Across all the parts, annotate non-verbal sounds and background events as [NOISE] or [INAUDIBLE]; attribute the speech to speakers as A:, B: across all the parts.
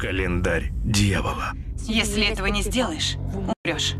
A: Календарь дьявола. Если этого не сделаешь, умрешь.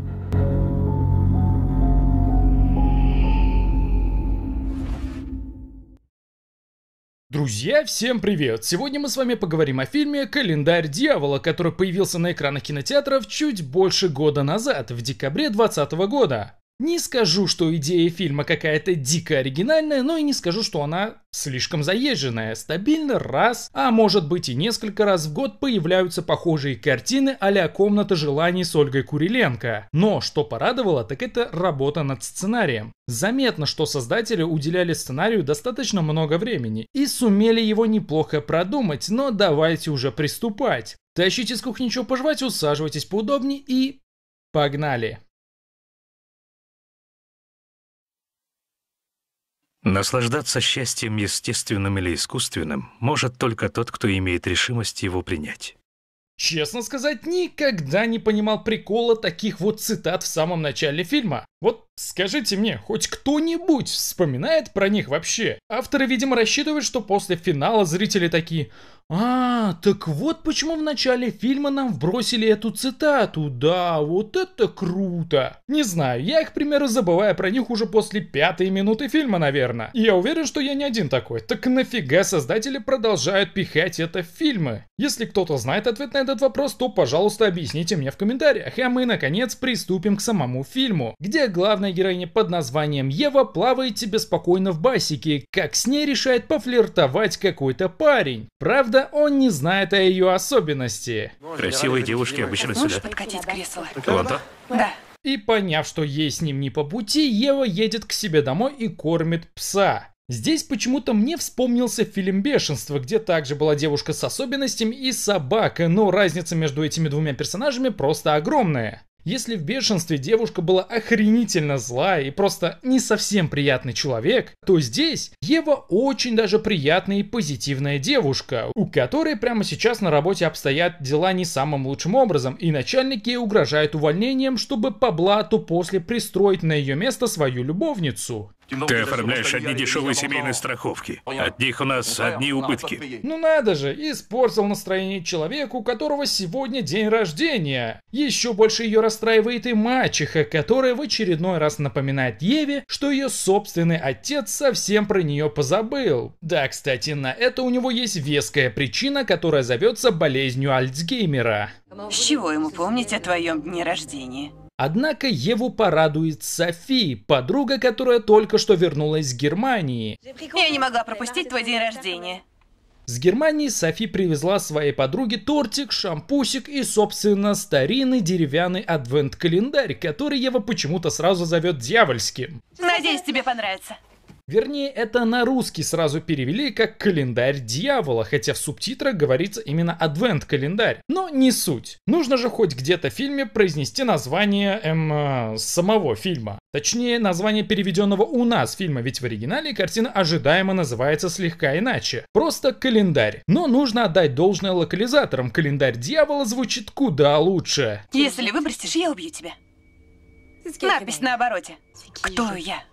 A: Друзья, всем привет! Сегодня мы с вами поговорим о фильме «Календарь дьявола», который появился на экранах кинотеатров чуть больше года назад, в декабре 2020 года. Не скажу, что идея фильма какая-то дико оригинальная, но и не скажу, что она слишком заезженная. Стабильно раз, а может быть и несколько раз в год появляются похожие картины а «Комната желаний» с Ольгой Куриленко. Но что порадовало, так это работа над сценарием. Заметно, что создатели уделяли сценарию достаточно много времени и сумели его неплохо продумать, но давайте уже приступать. Тащите с кухни что пожевать, усаживайтесь поудобнее и... Погнали! Наслаждаться счастьем, естественным или искусственным, может только тот, кто имеет решимость его принять. Честно сказать, никогда не понимал прикола таких вот цитат в самом начале фильма. Вот скажите мне, хоть кто-нибудь вспоминает про них вообще? Авторы, видимо, рассчитывают, что после финала зрители такие а, так вот почему в начале фильма нам вбросили эту цитату. Да, вот это круто. Не знаю, я их, к забываю про них уже после пятой минуты фильма, наверное. И я уверен, что я не один такой. Так нафига создатели продолжают пихать это в фильмы? Если кто-то знает ответ на этот вопрос, то, пожалуйста, объясните мне в комментариях. А мы, наконец, приступим к самому фильму, где главная героиня под названием Ева плавает себе спокойно в басике, как с ней решает пофлиртовать какой-то парень. Правда, Правда, он не знает о ее особенности. Красивые девушки обычно сюда. подкатить кресло? Ланта? Да. И поняв, что ей с ним не по пути, Ева едет к себе домой и кормит пса. Здесь почему-то мне вспомнился фильм «Бешенство», где также была девушка с особенностями и собака, но разница между этими двумя персонажами просто огромная. Если в бешенстве девушка была охренительно злая и просто не совсем приятный человек, то здесь Ева очень даже приятная и позитивная девушка, у которой прямо сейчас на работе обстоят дела не самым лучшим образом, и начальник ей угрожает увольнением, чтобы по блату после пристроить на ее место свою любовницу. Ты оформляешь одни дешевые семейные страховки. От них у нас одни убытки. Ну надо же, испортил настроение человеку, у которого сегодня день рождения. Еще больше ее расстраивает и мачеха, которая в очередной раз напоминает Еве, что ее собственный отец совсем про нее позабыл. Да, кстати, на это у него есть веская причина, которая зовется болезнью Альцгеймера. С чего ему помнить о твоем дне рождения? Однако Еву порадует Софи, подруга, которая только что вернулась из Германии. Я не могла пропустить твой день рождения. С Германии Софи привезла своей подруге тортик, шампусик и, собственно, старинный деревянный адвент-календарь, который Ева почему-то сразу зовет дьявольским. Надеюсь, тебе понравится. Вернее, это на русский сразу перевели как «календарь дьявола», хотя в субтитрах говорится именно «адвент-календарь». Но не суть. Нужно же хоть где-то в фильме произнести название, эм, э, самого фильма. Точнее, название переведенного у нас фильма, ведь в оригинале картина ожидаемо называется слегка иначе. Просто «Календарь». Но нужно отдать должное локализаторам. «Календарь дьявола» звучит куда лучше. Если выбросишь, я убью тебя. Надпись на обороте. Кто я?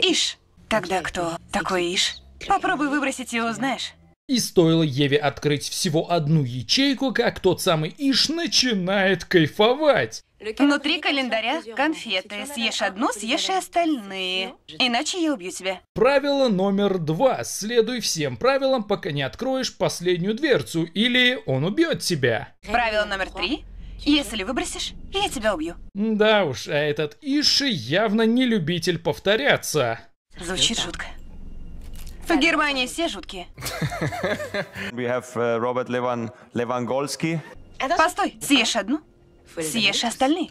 A: Ишь. Тогда кто? Такой Иш? Попробуй выбросить его, знаешь? И стоило Еве открыть всего одну ячейку, как тот самый Иш начинает кайфовать. Внутри календаря конфеты. Съешь одну, съешь и остальные. Иначе я убью тебя. Правило номер два. Следуй всем правилам, пока не откроешь последнюю дверцу, или он убьет тебя. Правило номер три. Если выбросишь, я тебя убью. Да уж, а этот Иши явно не любитель повторяться. Звучит жутко. В Германии все жуткие. [LAUGHS] We have э, Robert Levan Lewangolski. Постой, съешь одну, съешь остальные.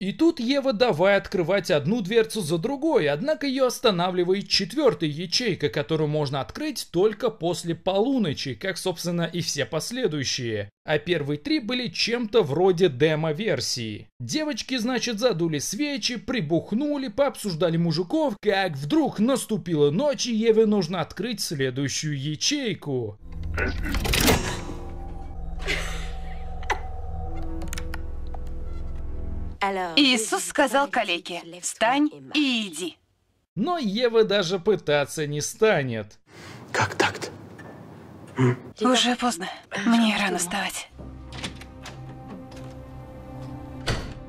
A: И тут Ева давай открывать одну дверцу за другой, однако ее останавливает четвертая ячейка, которую можно открыть только после полуночи, как, собственно, и все последующие. А первые три были чем-то вроде демо-версии. Девочки, значит, задули свечи, прибухнули, пообсуждали мужиков, как вдруг наступила ночь, и Еве нужно открыть следующую ячейку. Иисус сказал калеке, встань и иди. Но Ева даже пытаться не станет. Как так-то? Уже поздно. Мне рано вставать.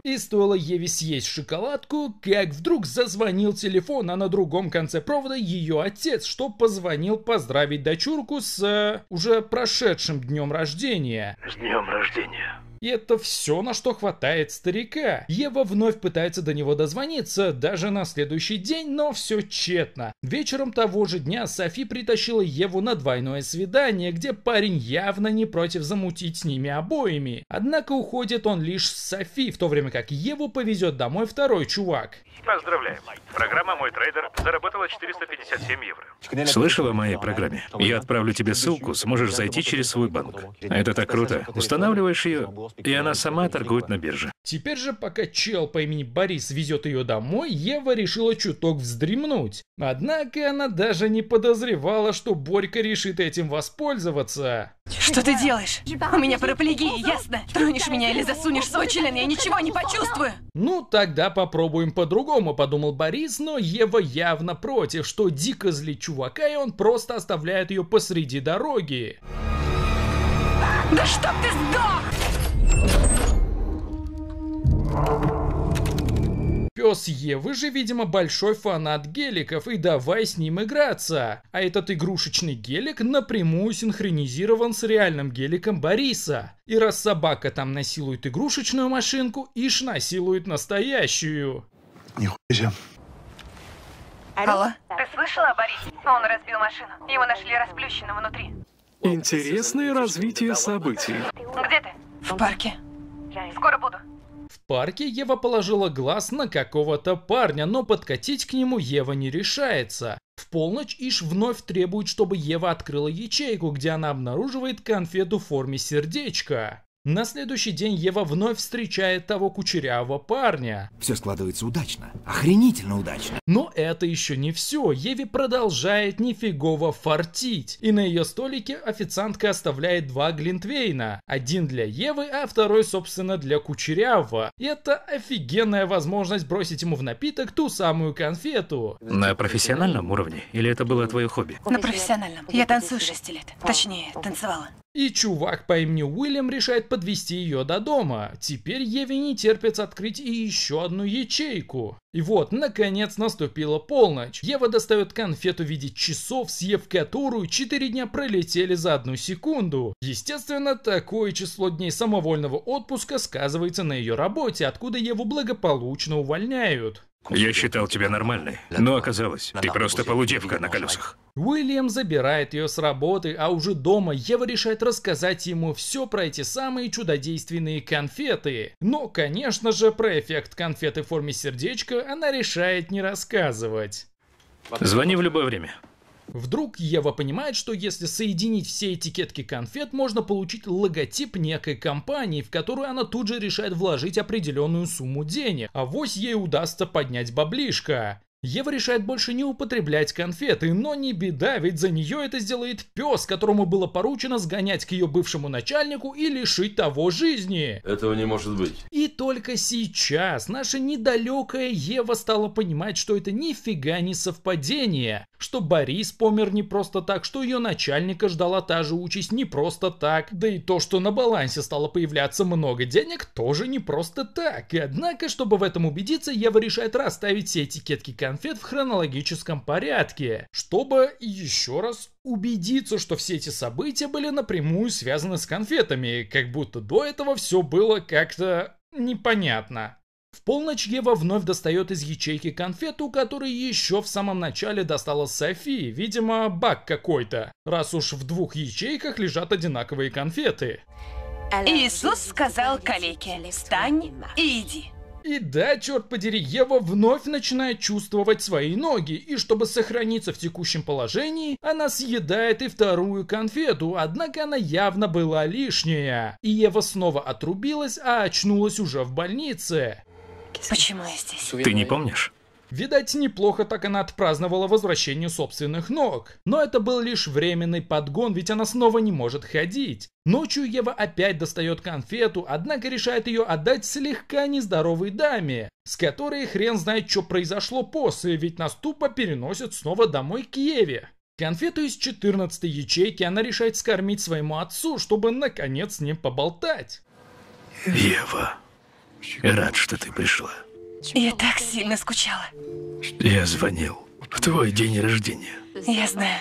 A: И стоило Еве съесть шоколадку, как вдруг зазвонил телефон, а на другом конце провода ее отец, что позвонил поздравить дочурку с э, уже прошедшим днем рождения. С днем рождения. И это все, на что хватает старика. Ева вновь пытается до него дозвониться, даже на следующий день, но все тщетно. Вечером того же дня Софи притащила Еву на двойное свидание, где парень явно не против замутить с ними обоими. Однако уходит он лишь с Софи, в то время как Еву повезет домой второй чувак. Поздравляем. Программа «Мой трейдер» заработала 457 евро. Слышала о моей программе? Я отправлю тебе ссылку, сможешь зайти через свой банк. Это так круто. Устанавливаешь ее, и она сама торгует на бирже. Теперь же, пока чел по имени Борис везет ее домой, Ева решила чуток вздремнуть. Однако она даже не подозревала, что Борька решит этим воспользоваться. Что ты делаешь? У меня параплегия, ясно? Тронешь меня или засунешь свой член, я ничего не почувствую. Ну, тогда попробуем по-другому, подумал Борис, но Ева явно против, что дико злит чувака, и он просто оставляет ее посреди дороги. Да чтоб ты сдох! Пес Е, вы же, видимо, большой фанат геликов, и давай с ним играться. А этот игрушечный гелик напрямую синхронизирован с реальным геликом Бориса. И раз собака там насилует игрушечную машинку, Иш насилует настоящую. Нихуя себе. Алло? Ты слышала о Борисе? Он разбил машину. Его нашли расплющенным внутри. Интересное развитие событий. Где ты? В парке. Скоро буду. В парке Ева положила глаз на какого-то парня, но подкатить к нему Ева не решается. В полночь Иш вновь требует, чтобы Ева открыла ячейку, где она обнаруживает конфету в форме сердечка. На следующий день Ева вновь встречает того кучерявого парня. Все складывается удачно. Охренительно удачно. Но это еще не все. Еве продолжает нифигово фартить. И на ее столике официантка оставляет два глинтвейна. Один для Евы, а второй, собственно, для кучерявого. И это офигенная возможность бросить ему в напиток ту самую конфету. На профессиональном уровне? Или это было твое хобби? На профессиональном. Я танцую 6 лет. Точнее, танцевала. И чувак по имени Уильям решает подвести ее до дома. Теперь Еве не терпится открыть и еще одну ячейку. И вот, наконец, наступила полночь. Ева достает конфету в виде часов, съев которую 4 дня пролетели за одну секунду. Естественно, такое число дней самовольного отпуска сказывается на ее работе, откуда Еву благополучно увольняют. Я считал тебя нормальной, но оказалось, ты просто полудевка на колесах. Уильям забирает ее с работы, а уже дома Ева решает рассказать ему все про эти самые чудодейственные конфеты. Но, конечно же, про эффект конфеты в форме сердечка она решает не рассказывать. Звони в любое время. Вдруг Ева понимает, что если соединить все этикетки конфет, можно получить логотип некой компании, в которую она тут же решает вложить определенную сумму денег, а вось ей удастся поднять баблишко. Ева решает больше не употреблять конфеты, но не беда, ведь за нее это сделает пес, которому было поручено сгонять к ее бывшему начальнику и лишить того жизни. Этого не может быть. И только сейчас наша недалекая Ева стала понимать, что это нифига не совпадение. Что Борис помер не просто так, что ее начальника ждала та же участь не просто так. Да и то, что на балансе стало появляться много денег, тоже не просто так. И однако, чтобы в этом убедиться, Ева решает расставить все этикетки конфеты конфет в хронологическом порядке, чтобы еще раз убедиться, что все эти события были напрямую связаны с конфетами, как будто до этого все было как-то непонятно. В полночь Ева вновь достает из ячейки конфету, которую еще в самом начале достала Софии, видимо, баг какой-то, раз уж в двух ячейках лежат одинаковые конфеты. Иисус сказал калеке, встань и иди. И да, черт подери, Ева вновь начинает чувствовать свои ноги, и чтобы сохраниться в текущем положении, она съедает и вторую конфету, однако она явно была лишняя. И Ева снова отрубилась, а очнулась уже в больнице. Почему я здесь? Ты не помнишь? Видать, неплохо так она отпраздновала возвращение собственных ног. Но это был лишь временный подгон, ведь она снова не может ходить. Ночью Ева опять достает конфету, однако решает ее отдать слегка нездоровой даме, с которой хрен знает, что произошло после, ведь Наступа переносит снова домой к Еве. Конфету из 14 ячейки она решает скормить своему отцу, чтобы наконец с ним поболтать. Ева, рад, что ты пришла. Я так сильно скучала. Я звонил. В твой день рождения. Я знаю.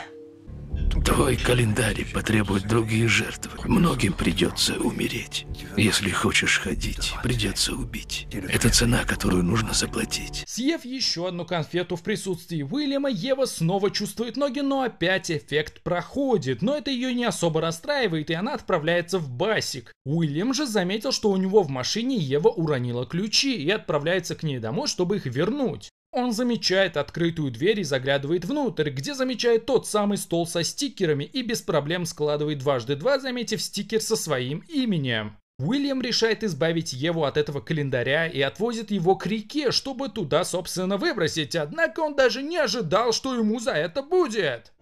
A: Твой календарь потребует другие жертвы. Многим придется умереть. Если хочешь ходить, придется убить. Это цена, которую нужно заплатить. Съев еще одну конфету в присутствии Уильяма, Ева снова чувствует ноги, но опять эффект проходит. Но это ее не особо расстраивает, и она отправляется в басик. Уильям же заметил, что у него в машине Ева уронила ключи и отправляется к ней домой, чтобы их вернуть. Он замечает открытую дверь и заглядывает внутрь, где замечает тот самый стол со стикерами и без проблем складывает дважды два, заметив стикер со своим именем. Уильям решает избавить Еву от этого календаря и отвозит его к реке, чтобы туда, собственно, выбросить, однако он даже не ожидал, что ему за это будет.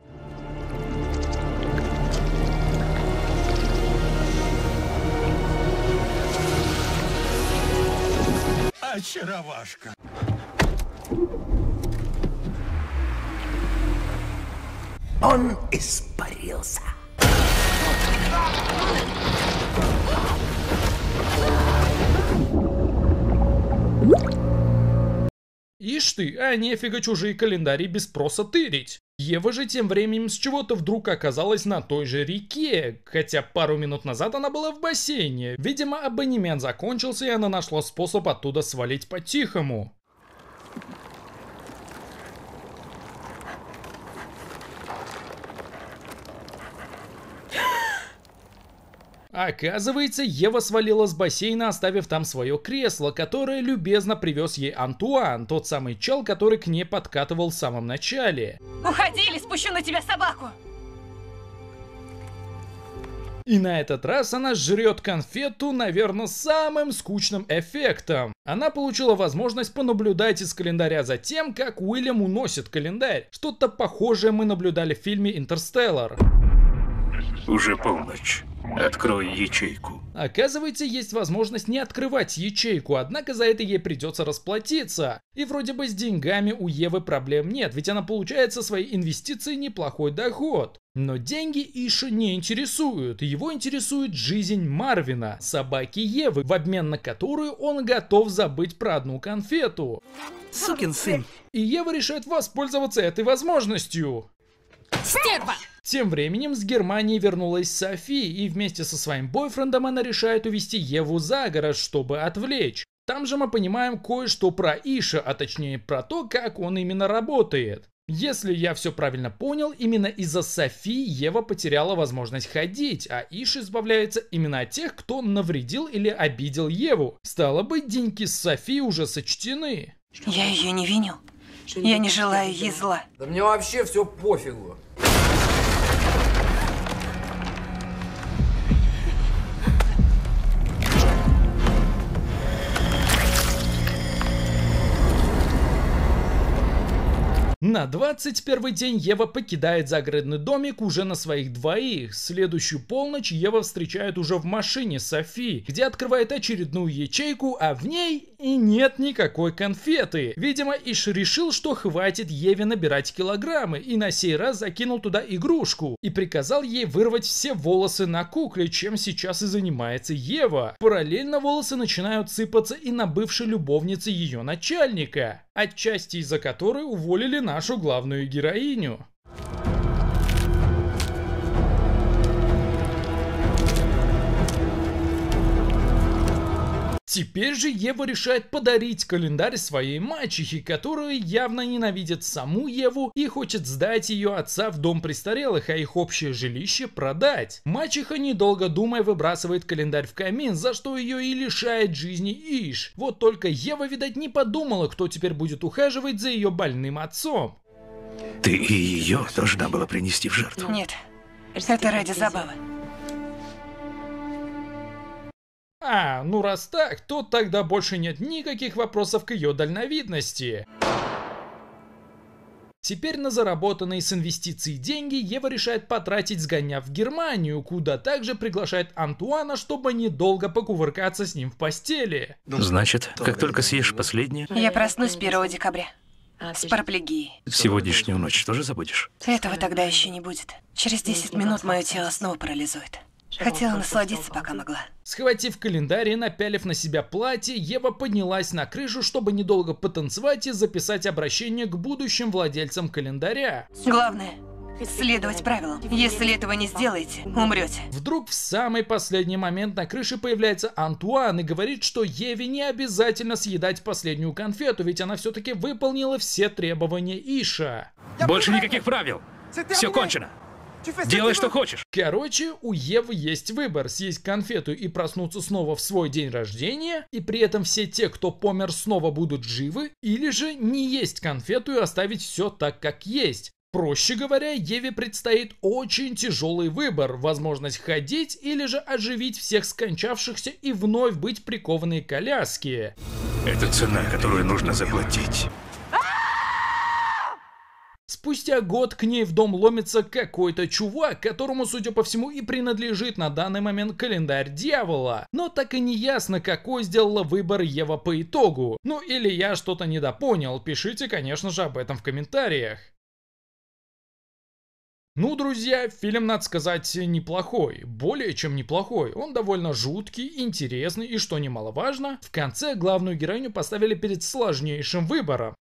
A: Очаровашка. Он испарился. Ишь ты, а нефига чужие календари без спроса тырить. Ева же тем временем с чего-то вдруг оказалась на той же реке, хотя пару минут назад она была в бассейне. Видимо, абонемент закончился, и она нашла способ оттуда свалить по-тихому. Оказывается, Ева свалила с бассейна, оставив там свое кресло, которое любезно привез ей Антуан, тот самый чел, который к ней подкатывал в самом начале. Уходи или спущу на тебя собаку! И на этот раз она жрет конфету, наверное, самым скучным эффектом. Она получила возможность понаблюдать из календаря за тем, как Уильям уносит календарь. Что-то похожее мы наблюдали в фильме «Интерстеллар». Уже полночь. Открой ячейку. Оказывается, есть возможность не открывать ячейку, однако за это ей придется расплатиться. И вроде бы с деньгами у Евы проблем нет, ведь она получает со своей инвестиции неплохой доход. Но деньги Иша не интересуют, его интересует жизнь Марвина, собаки Евы, в обмен на которую он готов забыть про одну конфету. Сукин сын. И Ева решает воспользоваться этой возможностью. Стерва! Тем временем с Германии вернулась Софи, и вместе со своим бойфрендом она решает увести Еву за город, чтобы отвлечь. Там же мы понимаем кое-что про Иша, а точнее про то, как он именно работает. Если я все правильно понял, именно из-за Софи Ева потеряла возможность ходить, а Иш избавляется именно от тех, кто навредил или обидел Еву. Стало быть, деньги с Софи уже сочтены. Я ее не виню. Я не желаю ей зла. Да мне вообще все пофигу. На 21 день Ева покидает загородный домик уже на своих двоих. Следующую полночь Ева встречает уже в машине Софи, где открывает очередную ячейку, а в ней и нет никакой конфеты. Видимо, Иш решил, что хватит Еве набирать килограммы и на сей раз закинул туда игрушку и приказал ей вырвать все волосы на кукле, чем сейчас и занимается Ева. Параллельно волосы начинают сыпаться и на бывшей любовнице ее начальника отчасти из-за которой уволили нашу главную героиню. Теперь же Ева решает подарить календарь своей мачехе, которая явно ненавидит саму Еву и хочет сдать ее отца в дом престарелых, а их общее жилище продать. Мачеха, недолго думая, выбрасывает календарь в камин, за что ее и лишает жизни Иш. Вот только Ева, видать, не подумала, кто теперь будет ухаживать за ее больным отцом. Ты и ее должна была принести в жертву. Нет, это ради забавы. А, ну раз так, то тогда больше нет никаких вопросов к ее дальновидности. Теперь на заработанные с инвестиций деньги Ева решает потратить, сгоняв в Германию, куда также приглашает Антуана, чтобы недолго покувыркаться с ним в постели. Ну, Значит, как только съешь последнее... Я проснусь 1 декабря. А, с параплегией. Сегодняшнюю ночь тоже забудешь? Этого тогда еще не будет. Через 10 минут мое тело снова парализует. Хотела насладиться, пока могла. Схватив календарь и напялив на себя платье, Ева поднялась на крышу, чтобы недолго потанцевать и записать обращение к будущим владельцам календаря. Главное, Следовать правилам. Если этого не сделаете, умрете. Вдруг в самый последний момент на крыше появляется Антуан и говорит, что Еве не обязательно съедать последнюю конфету, ведь она все-таки выполнила все требования Иша. Больше никаких правил. Все кончено. Делай, что хочешь. Короче, у Евы есть выбор. Съесть конфету и проснуться снова в свой день рождения, и при этом все те, кто помер, снова будут живы, или же не есть конфету и оставить все так, как есть. Проще говоря, Еве предстоит очень тяжелый выбор – возможность ходить или же оживить всех скончавшихся и вновь быть прикованной к коляске. Это цена, которую нужно заплатить. Спустя год к ней в дом ломится какой-то чувак, которому, судя по всему, и принадлежит на данный момент календарь дьявола. Но так и не ясно, какой сделала выбор Ева по итогу. Ну или я что-то недопонял, пишите, конечно же, об этом в комментариях. Ну, друзья, фильм, надо сказать, неплохой. Более чем неплохой. Он довольно жуткий, интересный и, что немаловажно, в конце главную героиню поставили перед сложнейшим выбором.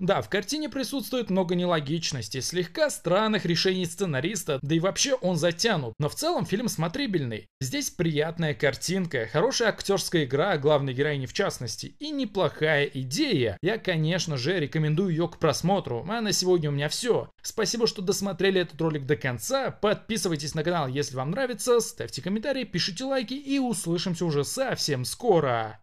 A: Да, в картине присутствует много нелогичностей, слегка странных решений сценариста, да и вообще он затянут. Но в целом фильм смотрибельный. Здесь приятная картинка, хорошая актерская игра, главной героини в частности, и неплохая идея. Я, конечно же, рекомендую ее к просмотру, а на сегодня у меня все. Спасибо, что досмотрели этот ролик до конца. Подписывайтесь на канал, если вам нравится, ставьте комментарии, пишите лайки и услышимся уже совсем скоро.